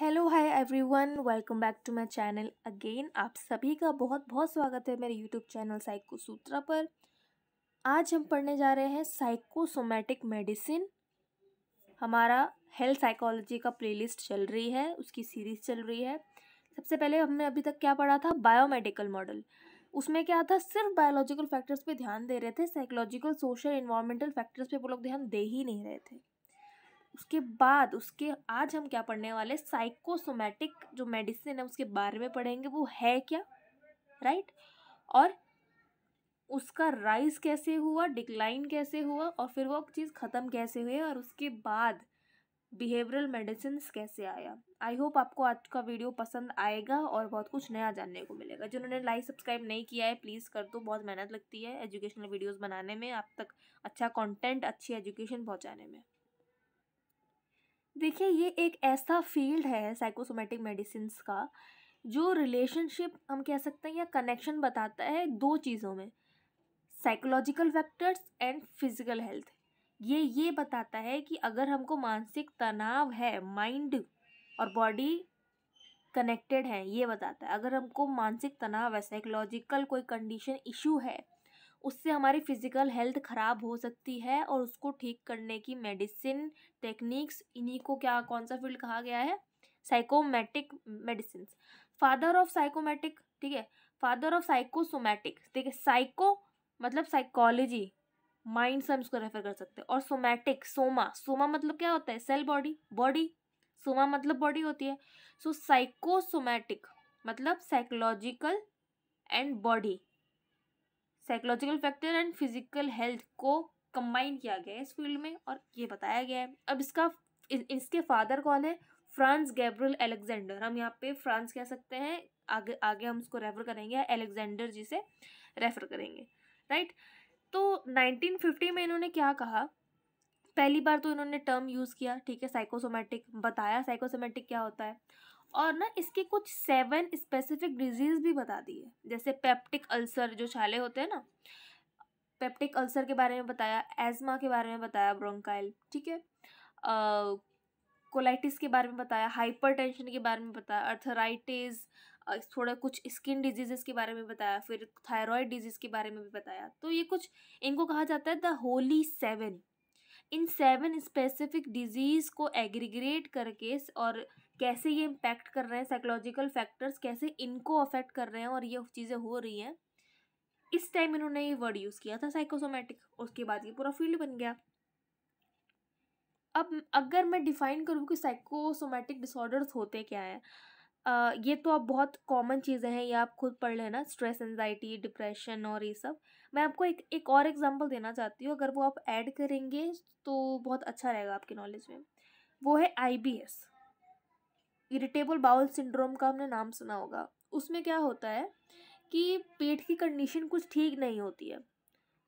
Hello hi everyone welcome back to my channel again आप सभी का बहुत बहुत स्वागत है मेरे यूट्यूब चैनल साइको सूत्रा पर आज हम पढ़ने जा रहे हैं साइकोसोमेटिक मेडिसिन हमारा हेल्थ साइकोलॉजी का प्लेलिस्ट चल रही है उसकी सीरीज़ चल रही है सबसे पहले हमने अभी तक क्या पढ़ा था बायोमेडिकल मॉडल उसमें क्या था सिर्फ बायोलॉजिकल फैक्टर्स पर ध्यान दे रहे थे साइकोलॉजिकल सोशल इन्वायरमेंटल फैक्टर्स पर वो लोग ध्यान दे ही नहीं रहे थे उसके बाद उसके आज हम क्या पढ़ने वाले साइकोसोमेटिक जो मेडिसिन है उसके बारे में पढ़ेंगे वो है क्या राइट और उसका राइज कैसे हुआ डिक्लाइन कैसे हुआ और फिर वो चीज़ ख़त्म कैसे हुई और उसके बाद बिहेवियरल मेडिसिन कैसे आया आई होप आपको आज का वीडियो पसंद आएगा और बहुत कुछ नया जानने को मिलेगा जिन्होंने लाइक सब्सक्राइब नहीं किया है प्लीज़ कर दो बहुत मेहनत लगती है एजुकेशनल वीडियोस बनाने में आप तक अच्छा कंटेंट अच्छी एजुकेशन पहुंचाने में देखिए ये एक ऐसा फील्ड है साइकोसोमेटिक मेडिसिन का जो रिलेशनशिप हम कह सकते हैं या कनेक्शन बताता है दो चीज़ों में psychological factors and physical health ये ये बताता है कि अगर हमको मानसिक तनाव है माइंड और बॉडी कनेक्टेड है ये बताता है अगर हमको मानसिक तनाव है साइकोलॉजिकल कोई कंडीशन इशू है उससे हमारी फिज़िकल हेल्थ ख़राब हो सकती है और उसको ठीक करने की मेडिसिन टेक्निक्स इन्हीं को क्या कौन सा फील्ड कहा गया है psychosomatic medicine father of psychosomatic ठीक है फादर ऑफ साइकोसोमैटिक ठीक है साइको मतलब साइकोलॉजी माइंड से हम इसको रेफर कर सकते हैं और सोमैटिक सोमा सोमा मतलब क्या होता है सेल बॉडी बॉडी सोमा मतलब बॉडी होती है सो साइकोसोमैटिक मतलब psychological and body psychological factor and physical health को कंबाइन किया गया है इस फील्ड में और ये बताया गया है अब इसका इसके फादर कौन है फ्रांस गैब्रियल एलेक्जेंडर हम यहाँ पे फ्रांस कह सकते हैं आगे आगे हम उसको रेफर करेंगे एलेक्जेंडर जी से रेफर करेंगे राइट तो 1950 में इन्होंने क्या कहा पहली बार तो इन्होंने टर्म यूज़ किया ठीक है साइकोसोमेटिक बताया साइकोसोमेटिक क्या होता है और ना इसके कुछ सेवन स्पेसिफिक डिजीज़ भी बता दिए जैसे पेप्टिक अल्सर जो छाले होते हैं ना पेप्टिक अल्सर के बारे में बताया एजमा के बारे में बताया ब्रोंकाइल ठीक है कोलाइटिस के बारे में बताया हाइपरटेंशन के बारे में बताया अर्थराइटिस थोड़ा कुछ स्किन डिजीज़ के बारे में बताया फिर थायराइड डिजीज़ के बारे में भी बताया तो ये कुछ इनको कहा जाता है द होली सेवन इन सेवन स्पेसिफिक डिजीज़ को एग्रीग्रेट करके और कैसे ये इम्पैक्ट कर रहे हैं साइकोलॉजिकल फैक्टर्स कैसे इनको अफेक्ट कर रहे हैं और ये चीज़ें हो रही हैं इस टाइम इन्होंने ये वर्ड यूज़ किया था साइकोसोमेटिक उसके बाद ये पूरा फील्ड बन गया अब अगर मैं डिफाइन करूँ कि साइकोसोमेटिक डिसऑर्डर्स होते क्या है ये तो आप बहुत कॉमन चीज़ें हैं ये आप खुद पढ़ लेना स्ट्रेस एनजाइटी डिप्रेशन और ये सब मैं आपको एक एक और एग्जांपल देना चाहती हूँ अगर वो आप ऐड करेंगे तो बहुत अच्छा रहेगा आपके नॉलेज में वो है आईबीएस इरिटेबल बाउल सिंड्रोम का हमने नाम सुना होगा उसमें क्या होता है कि पेट की कंडीशन कुछ ठीक नहीं होती है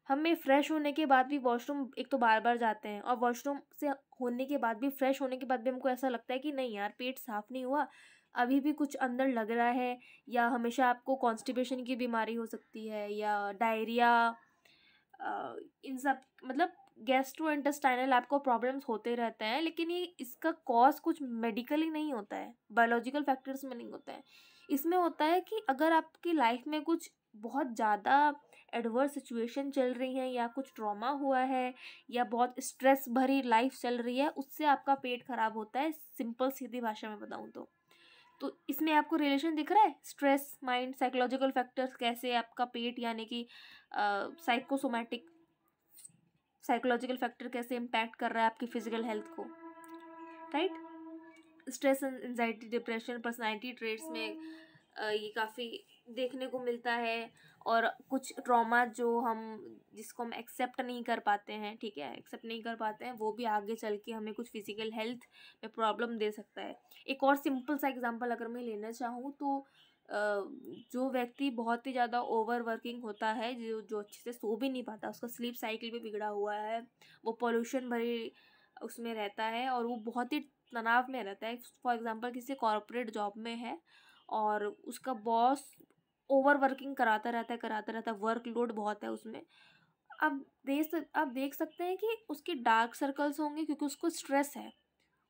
हमें फ्रेश होने के बाद भी वॉशरूम एक तो बार बार जाते हैं और वॉशरूम से होने के बाद भी फ्रेश होने के बाद भी हमको ऐसा लगता है कि नहीं यार पेट साफ़ नहीं हुआ अभी भी कुछ अंदर लग रहा है या हमेशा आपको कॉन्स्टिपेशन की बीमारी हो सकती है या डायरिया इन सब मतलब गैस्ट्रो इंटेस्टाइनल आपको प्रॉब्लम्स होते रहते हैं लेकिन ये इसका कॉज कुछ मेडिकली नहीं होता है बायोलॉजिकल फैक्टर्स में नहीं होता है इसमें होता है कि अगर आपकी लाइफ में कुछ बहुत ज़्यादा एडवर्स सिचुएशन चल रही हैं या कुछ ट्रॉमा हुआ है या बहुत स्ट्रेस भरी लाइफ चल रही है उससे आपका पेट ख़राब होता है सिंपल सीधी भाषा में बताऊँ तो तो इसमें आपको रिलेशन दिख रहा है स्ट्रेस माइंड साइकोलॉजिकल फैक्टर्स कैसे आपका पेट यानी कि साइकोसोमैटिक साइकोलॉजिकल फैक्टर कैसे इम्पैक्ट कर रहा है आपकी फिजिकल हेल्थ को right stress anxiety depression personality traits में आ, ये काफ़ी देखने को मिलता है और कुछ ट्रॉमा जो हम जिसको हम एक्सेप्ट नहीं कर पाते हैं ठीक है एक्सेप्ट नहीं कर पाते हैं वो भी आगे चल के हमें कुछ फिजिकल हेल्थ में प्रॉब्लम दे सकता है एक और सिंपल सा एग्जांपल अगर मैं लेना चाहूँ तो जो व्यक्ति बहुत ही ज़्यादा ओवर वर्किंग होता है जो जो अच्छे से सो भी नहीं पाता उसका स्लीप साइकिल भी बिगड़ा हुआ है वो पॉल्यूशन भरी उसमें रहता है और वो बहुत ही तनाव में रहता है फॉर एग्ज़ाम्पल किसी कॉरपोरेट जॉब में है और उसका बॉस ओवर वर्किंग कराता रहता है कराता रहता है वर्कलोड बहुत है उसमें अब देख आप देख सकते हैं कि उसके डार्क सर्कल्स होंगे क्योंकि उसको स्ट्रेस है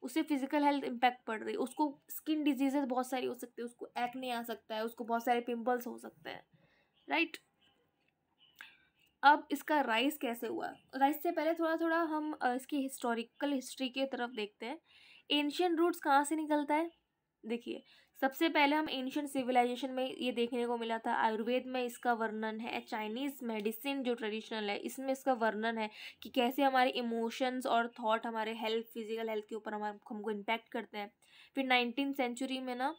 उससे फिजिकल हेल्थ इम्पैक्ट पड़ रही है उसको स्किन डिजीजेस बहुत सारी हो सकती है उसको एक्ने आ सकता है उसको बहुत सारे पिंपल्स हो सकते हैं राइट अब इसका राइस कैसे हुआ राइस से पहले थोड़ा थोड़ा हम इसकी हिस्टोरिकल हिस्ट्री की तरफ देखते हैं एंशियन रूट्स कहाँ से निकलता है देखिए सबसे पहले हम एंशियंट सिविलाइजेशन में ये देखने को मिला था आयुर्वेद में इसका वर्णन है चाइनीज़ मेडिसिन जो ट्रेडिशनल है इसमें इसका वर्णन है कि कैसे हमारे इमोशंस और थॉट हमारे हेल्थ फिजिकल हेल्थ के ऊपर हमारे हमको इम्पैक्ट करते हैं फिर नाइनटीन सेंचुरी में ना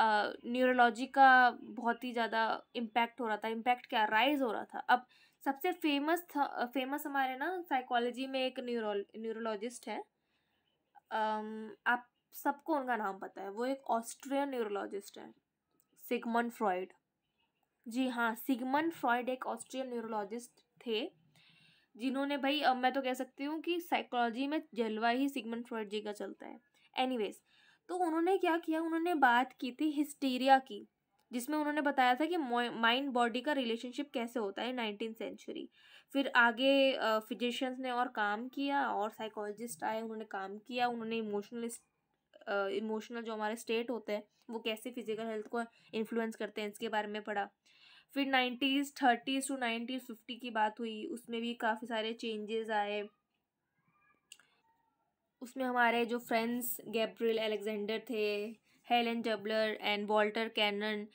न्यूरोलॉजी का बहुत ही ज़्यादा इम्पैक्ट हो रहा था इम्पैक्ट क्या राइज हो रहा था अब सबसे फेमस था फेमस हमारे ना साइकोलॉजी में एक न्यूरो न्यूरोलॉजिस्ट है आप सबको उनका नाम पता है वो एक ऑस्ट्रियन न्यूरोलॉजिस्ट हैं सिगमन फ्रॉयड जी हाँ सिगमन फ्रॉयड एक ऑस्ट्रियन न्यूरोलॉजिस्ट थे जिन्होंने भाई अब मैं तो कह सकती हूँ कि साइकोलॉजी में जलवा ही सिगमन फ्रॉयड जी का चलता है एनीवेज तो उन्होंने क्या किया उन्होंने बात की थी हिस्टीरिया की जिसमें उन्होंने बताया था कि माइंड बॉडी का रिलेशनशिप कैसे होता है नाइनटीन सेंचुरी फिर आगे फिजिशियंस ने और काम किया और साइकोलॉजिस्ट आए उन्होंने काम किया उन्होंने इमोशनलिस्ट इमोशनल जो हमारे स्टेट होते हैं वो कैसे फिजिकल हेल्थ को इन्फ्लुएंस करते हैं इसके बारे में पढ़ा फिर nineties thirties to nineties fifty की बात हुई उसमें भी काफ़ी सारे चेंजेस आए उसमें हमारे जो फ्रेंड्स गैब्रियल एलेक्जेंडर थे हेलन जबलर एंड वॉल्टर कैनन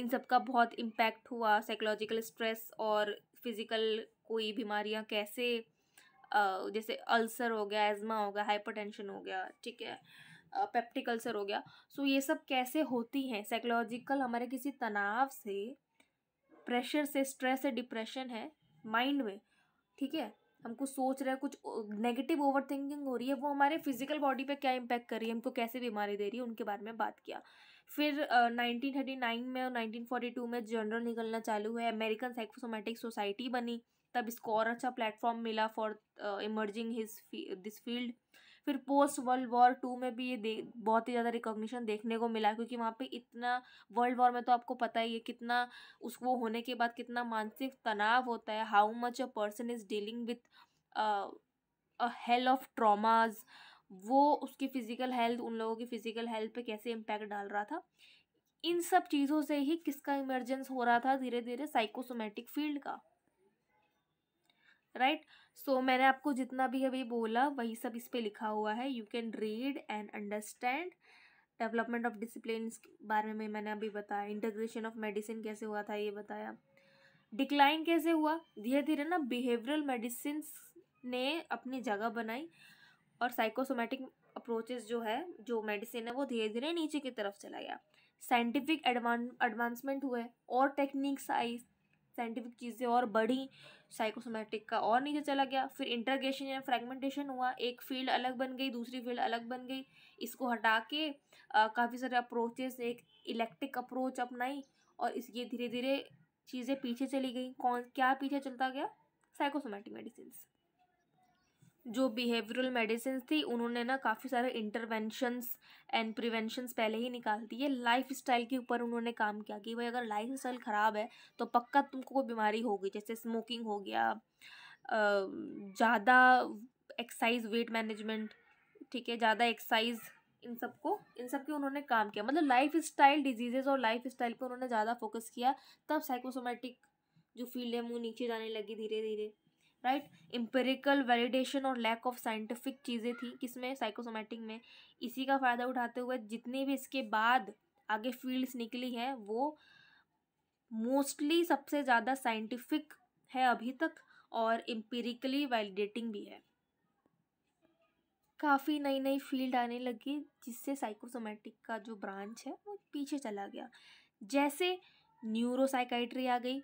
इन सब का बहुत इम्पैक्ट हुआ साइकोलॉजिकल स्ट्रेस और फिज़िकल कोई बीमारियां कैसे जैसे अल्सर हो गया एजमा हो गया हाइपरटेंशन हो गया ठीक है पेप्टिक अल्सर हो गया सो ये सब कैसे होती हैं साइकोलॉजिकल हमारे किसी तनाव से प्रेशर से स्ट्रेस है डिप्रेशन है माइंड में ठीक है हम कुछ सोच रहे हैं कुछ नेगेटिव ओवर थिंकिंग हो रही है वो हमारे फिजिकल बॉडी पे क्या इम्पैक्ट कर रही है हमको कैसे बीमारी दे रही है उनके बारे में बात किया फिर नाइनटीन थर्टी नाइन में और नाइनटीन फोर्टी टू में जर्नल निकलना चालू है अमेरिकन साइकोसोमेटिक सोसाइटी बनी तब इसको और अच्छा प्लेटफॉर्म मिला for emerging his this field फिर पोस्ट वर्ल्ड वॉर टू में भी ये दे बहुत ही ज़्यादा रिकॉग्निशन देखने को मिला क्योंकि वहाँ पे इतना वर्ल्ड वॉर में तो आपको पता ही है कितना उसको होने के बाद कितना मानसिक तनाव होता है how much a person is dealing with hell of traumas वो उसकी फ़िज़िकल हेल्थ उन लोगों की फ़िज़िकल हेल्थ पे कैसे इम्पैक्ट डाल रहा था इन सब चीज़ों से ही किसका इमरजेंस हो रहा था धीरे धीरे साइकोसोमेटिक फील्ड का राइट सो मैंने आपको जितना भी अभी बोला वही सब इस पर लिखा हुआ है you can read and understand development of discipline बारे में मैंने अभी बताया इंटग्रेशन ऑफ मेडिसिन कैसे हुआ था ये बताया डिक्लाइन कैसे हुआ धीरे धीरे ना बिहेवियरल मेडिसिन ने अपनी जगह बनाई और साइकोसोमेटिक अप्रोचेस जो है जो मेडिसिन है वो धीरे धीरे नीचे की तरफ चला गया साइंटिफिक एडवांसमेंट हुए और टेक्निक्स आई साइंटिफिक चीज़ें और बढ़ी साइकोसोमेटिक का और नीचे चला गया फिर इंटरगेशन या फ्रेगमेंटेशन हुआ एक फील्ड अलग बन गई दूसरी फील्ड अलग बन गई इसको हटा के काफ़ी सारे अप्रोचेस एक इलेक्ट्रिक अप्रोच अपनाई और इस ये धीरे धीरे चीज़ें पीछे चली गई कौन क्या पीछे चलता गया साइकोसोमेटिक मेडिसिन जो बिहेवियरल मेडिसिन थी उन्होंने ना काफ़ी सारे इंटरवेंशंस एंड प्रिवेंशंस पहले ही निकाल दिए लाइफ स्टाइल के ऊपर उन्होंने काम किया कि भाई अगर लाइफ स्टाइल ख़राब है तो पक्का तुमको कोई बीमारी होगी जैसे स्मोकिंग हो गया ज़्यादा एक्सरसाइज वेट मैनेजमेंट ठीक है ज़्यादा एक्सरसाइज इन सबको इन सब के उन्होंने काम किया मतलब लाइफ स्टाइल डिजीजेज़ और लाइफ स्टाइल पर उन्होंने ज़्यादा फोकस किया तब साइकोसोमेटिक जो फील्ड है वो नीचे जाने लगी धीरे धीरे राइट एम्पेरिकल वैलिडेशन और लैक ऑफ साइंटिफिक चीज़ें थी किसमें साइकोसोमेटिक में इसी का फ़ायदा उठाते हुए जितने भी इसके बाद आगे फील्ड्स निकली हैं वो मोस्टली सबसे ज़्यादा साइंटिफिक है अभी तक और एम्पेरिकली वैलिडेटिंग भी है काफ़ी नई नई फील्ड आने लगी जिससे साइकोसोमेटिक का जो ब्रांच है वो पीछे चला गया जैसे न्यूरोसाइकाइट्री आ गई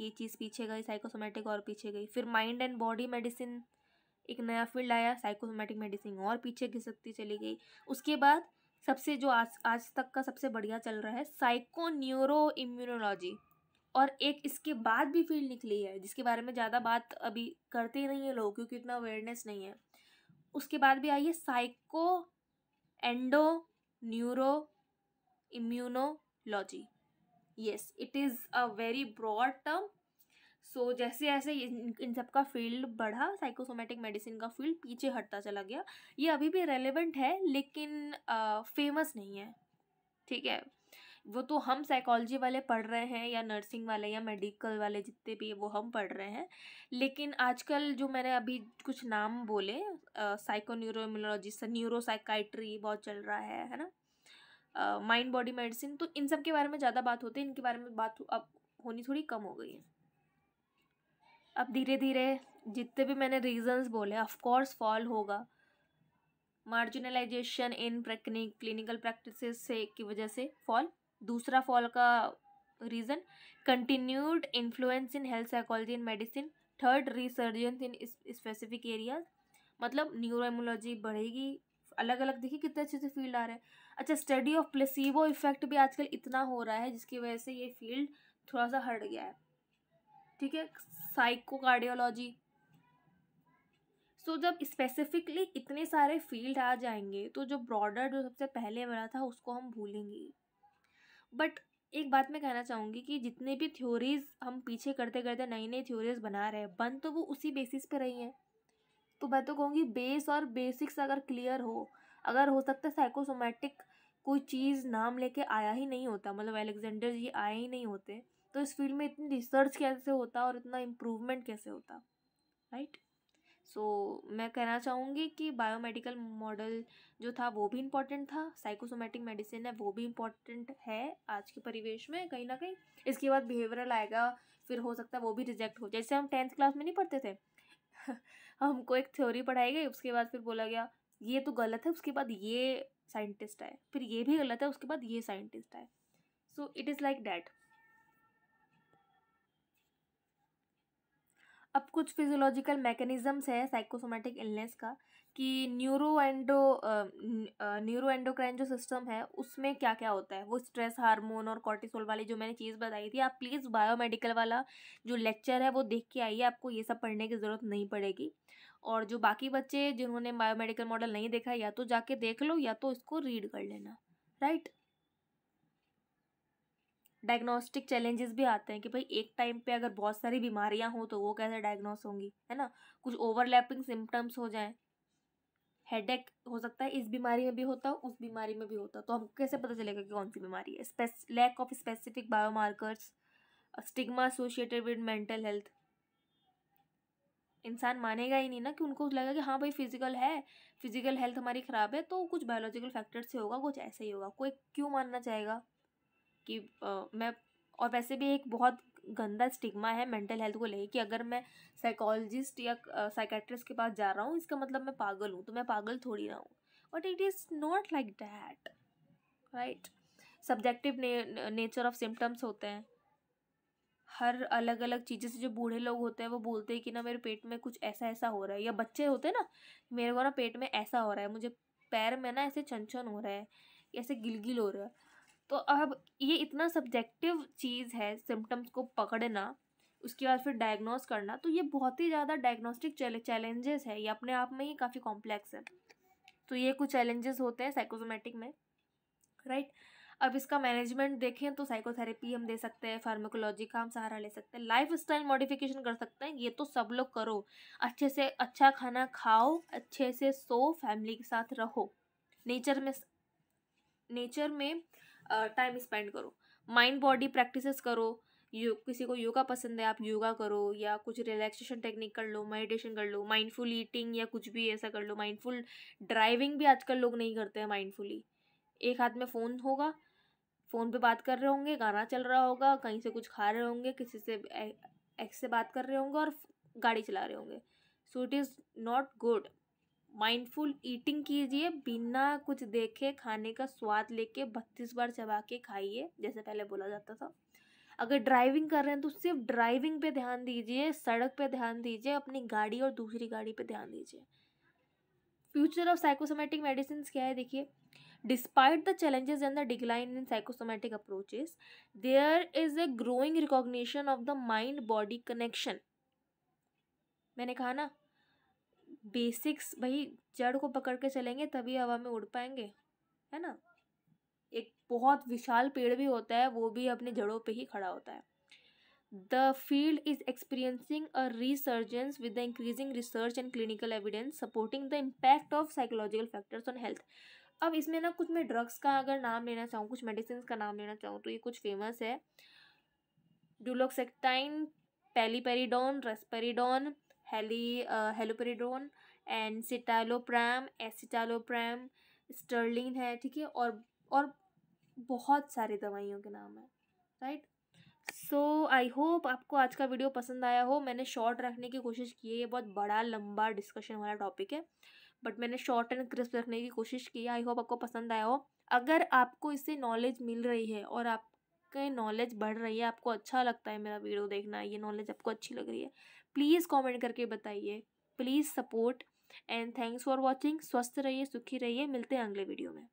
ये चीज़ पीछे गई साइकोसोमेटिक और पीछे गई फिर माइंड एंड बॉडी मेडिसिन एक नया फील्ड आया साइकोसोमेटिक मेडिसिन और पीछे घिसकती चली गई उसके बाद सबसे जो आज आज तक का सबसे बढ़िया चल रहा है साइको न्यूरो इम्यूनोलॉजी और एक इसके बाद भी फील्ड निकली है जिसके बारे में ज़्यादा बात अभी करते ही नहीं है लोग क्योंकि इतना अवेयरनेस नहीं है उसके बाद भी आई है psycho endo neuro immunology yes it is a very broad term so जैसे जैसे इन, इन सब का फील्ड बढ़ा साइकोसोमेटिक मेडिसिन का फील्ड पीछे हटता चला गया ये अभी भी रेलिवेंट है लेकिन फेमस नहीं है ठीक है वो तो हम साइकोलॉजी वाले पढ़ रहे हैं या नर्सिंग वाले या मेडिकल वाले जितने भी वो हम पढ़ रहे हैं लेकिन आजकल जो मैंने अभी कुछ नाम बोले साइको न्यूरो न्यूरोसाइकाइट्री बहुत चल रहा है है ना माइंड बॉडी मेडिसिन तो इन सब के बारे में ज़्यादा बात होती है इनके बारे में बात अब होनी थोड़ी कम हो गई है अब धीरे धीरे जितने भी मैंने रीजंस बोले ऑफकोर्स फॉल होगा मार्जिनलाइजेशन इन क्लिनिकल प्रैक्टिसेस से की वजह से फॉल दूसरा फॉल का reason continued influence in health psychology in medicine third resurgence in specific areas मतलब न्यूरोमोलॉजी बढ़ेगी अलग अलग देखिए कितने अच्छे से फील्ड आ रहे हैं अच्छा स्टडी ऑफ प्लेसिबो इफेक्ट भी आजकल इतना हो रहा है जिसकी वजह से ये फील्ड थोड़ा सा हट गया है ठीक है साइको कार्डियोलॉजी सो so, जब स्पेसिफिकली इतने सारे फील्ड आ जाएंगे तो जो ब्रॉडर जो सबसे पहले बना था उसको हम भूलेंगे बट एक बात मैं कहना चाहूँगी कि जितने भी थ्योरीज़ हम पीछे करते करते नई नई थ्योरीज़ बना रहे हैं बन तो वो उसी बेसिस पे रही हैं तो मैं तो कहूँगी बेस और बेसिक्स अगर क्लियर हो अगर हो सकता है साइकोसोमेटिक कोई चीज़ नाम लेके आया ही नहीं होता मतलब अलेक्जेंडर जी आए ही नहीं होते तो इस फील्ड में इतनी रिसर्च कैसे होता और इतना इम्प्रूवमेंट कैसे होता राइट right? सो so, मैं कहना चाहूँगी कि बायोमेडिकल मॉडल जो था वो भी इम्पॉर्टेंट था साइकोसोमेटिक मेडिसिन है वो भी इम्पॉर्टेंट है आज के परिवेश में कहीं ना कहीं इसके बाद बिहेवियरल आएगा फिर हो सकता है वो भी रिजेक्ट हो जैसे हम टेंथ क्लास में नहीं पढ़ते थे हमको एक थ्योरी पढ़ाई गई उसके बाद फिर बोला गया ये तो गलत है उसके बाद ये साइंटिस्ट आए फिर ये भी गलत है उसके बाद ये साइंटिस्ट आए so it is like that अब कुछ फिजियोलॉजिकल मैकेनिज़म्स है साइकोसोमेटिक इलनेस का कि न्यूरो एंडो न्यूरो एंडोक्राइन जो सिस्टम है उसमें क्या क्या होता है वो स्ट्रेस हार्मोन और कॉर्टिसोल वाली जो मैंने चीज़ बताई थी आप प्लीज़ बायोमेडिकल वाला जो लेक्चर है वो देख के आइए आपको ये सब पढ़ने की ज़रूरत नहीं पड़ेगी और जो बाकी बच्चे जिन्होंने बायोमेडिकल मॉडल नहीं देखा या तो जाके देख लो या तो इसको रीड कर लेना राइट डायग्नोस्टिक चैलेंजेस भी आते हैं कि भाई एक टाइम पे अगर बहुत सारी बीमारियां हो तो वो कैसे डायग्नोस होंगी है ना कुछ ओवरलैपिंग सिम्टम्स हो जाएं हेडेक हो सकता है इस बीमारी में भी होता है उस बीमारी में भी होता है तो हमको कैसे पता चलेगा कि कौन सी बीमारी है lack of specific biomarkers stigma associated with mental health इंसान मानेगा ही नहीं ना कि उनको लगेगा कि हाँ भाई फिजिकल है फिजिकल हेल्थ हमारी ख़राब है तो कुछ बायोलॉजिकल फैक्टर से होगा कुछ ऐसे ही होगा कोई क्यों मानना चाहेगा कि आ, मैं और वैसे भी एक बहुत गंदा स्टिग्मा है मेंटल हेल्थ को लेकर कि अगर मैं साइकोलॉजिस्ट या साइकेट्रिस्ट के पास जा रहा हूँ इसका मतलब मैं पागल हूँ तो मैं पागल थोड़ी ना हूँ but it is not like that right subjective nature of symptoms होते हैं हर अलग अलग चीज़ें से जो बूढ़े लोग होते हैं वो बोलते हैं कि ना मेरे पेट में कुछ ऐसा ऐसा हो रहा है या बच्चे होते हैं ना मेरे को ना पेट में ऐसा हो रहा है मुझे पैर में ना ऐसे चनचन छन हो रहा है ऐसे गिलगिल हो रहा है तो अब ये इतना सब्जेक्टिव चीज़ है सिम्टम्स को पकड़ना उसके बाद फिर डायग्नोस करना तो ये बहुत ही ज़्यादा डायग्नोस्टिक चैलेंजेस है ये अपने आप में ही काफ़ी कॉम्प्लेक्स है तो ये कुछ चैलेंजेस होते हैं साइकोसोमेटिक में राइट अब इसका मैनेजमेंट देखें तो साइकोथेरेपी हम दे सकते हैं फार्माकोलॉजी का हम सहारा ले सकते हैं लाइफ स्टाइल मॉडिफिकेशन कर सकते हैं ये तो सब लोग करो अच्छे से अच्छा खाना खाओ अच्छे से सो फैमिली के साथ रहो नेचर में नेचर में टाइम स्पेंड करो माइंड बॉडी प्रैक्टिसेस करो यो किसी को योगा पसंद है आप योगा करो या कुछ रिलैक्सेशन टेक्निक कर लो मेडिटेशन कर लो माइंडफुल ईटिंग या कुछ भी ऐसा कर लो माइंडफुल ड्राइविंग भी आजकल लोग नहीं करते हैं माइंडफुली एक हाथ में फ़ोन होगा फ़ोन पे बात कर रहे होंगे गाना चल रहा होगा कहीं से कुछ खा रहे होंगे किसी से एक्स से बात कर रहे होंगे और गाड़ी चला रहे होंगे so it is not good mindful eating कीजिए बिना कुछ देखे खाने का स्वाद लेके बत्तीस बार चबा के खाइए जैसे पहले बोला जाता था अगर ड्राइविंग कर रहे हैं तो सिर्फ ड्राइविंग पे ध्यान दीजिए सड़क पे ध्यान दीजिए अपनी गाड़ी और दूसरी गाड़ी पे ध्यान दीजिए फ्यूचर ऑफ साइकोसोमेटिक मेडिसिन क्या है देखिए despite the challenges and the decline in psychosomatic approaches there is a growing recognition of the mind body connection मैंने कहा ना बेसिक्स भाई जड़ को पकड़ के चलेंगे तभी हवा में उड़ पाएंगे है ना एक बहुत विशाल पेड़ भी होता है वो भी अपने जड़ों पे ही खड़ा होता है the field is experiencing a resurgence with the increasing research and clinical evidence supporting the impact of psychological factors on health अब इसमें ना कुछ मैं ड्रग्स का अगर नाम लेना चाहूँ कुछ मेडिसिन का नाम लेना चाहूँ तो ये कुछ फेमस है डुलोक्सेक्टाइन पेलीपेरीडोन रेस्पेरीडोन हेली haloperidol haloperidol and citalopram escitalopram sertraline है ठीक है और और बहुत सारे दवाइयों के नाम हैं राइट सो आई होप आपको आज का वीडियो पसंद आया हो मैंने शॉर्ट रखने की कोशिश की है ये बहुत बड़ा लंबा डिस्कशन वाला टॉपिक है बट मैंने शॉर्ट एंड क्रिस्प रखने की कोशिश की है आई होप आपको पसंद आया हो अगर आपको इससे नॉलेज मिल रही है और आपके नॉलेज बढ़ रही है आपको अच्छा लगता है मेरा वीडियो देखना ये नॉलेज आपको अच्छी लग रही है प्लीज़ कमेंट करके बताइए please support and thanks for watching स्वस्थ रहिए सुखी रहिए मिलते हैं अगले वीडियो में